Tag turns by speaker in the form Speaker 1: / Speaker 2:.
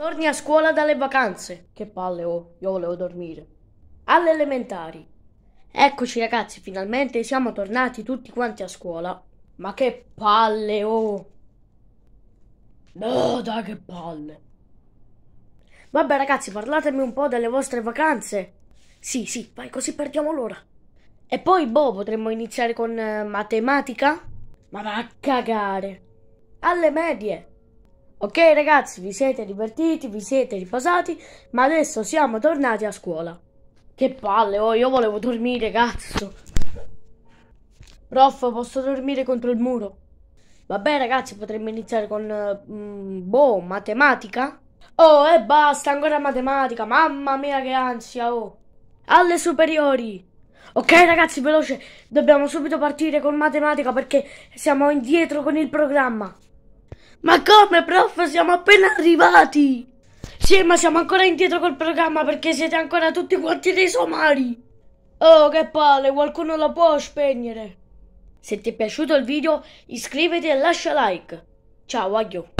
Speaker 1: Torni a scuola dalle vacanze. Che palle, oh, io volevo dormire. Alle elementari. Eccoci ragazzi, finalmente siamo tornati tutti quanti a scuola. Ma che palle, oh.
Speaker 2: No, oh, dai,
Speaker 1: che palle. Vabbè ragazzi, parlatemi un po' delle vostre vacanze. Sì, sì, vai così perdiamo l'ora. E poi, boh, potremmo iniziare con eh, matematica? Ma va a cagare. Alle medie. Ok ragazzi, vi siete divertiti, vi siete riposati, ma adesso siamo tornati a scuola. Che palle, oh, io volevo dormire, cazzo. Prof, posso dormire contro il muro? Vabbè ragazzi, potremmo iniziare con, eh, mm, boh, matematica? Oh, e basta, ancora matematica, mamma mia che ansia, oh. Alle superiori. Ok ragazzi, veloce, dobbiamo subito partire con matematica perché siamo indietro con il programma. Ma come, prof? Siamo appena arrivati! Sì, ma siamo ancora indietro col programma perché siete ancora tutti quanti dei somari! Oh, che palle, qualcuno la può spegnere! Se ti è piaciuto il video,
Speaker 2: iscriviti e lascia like! Ciao, aglio!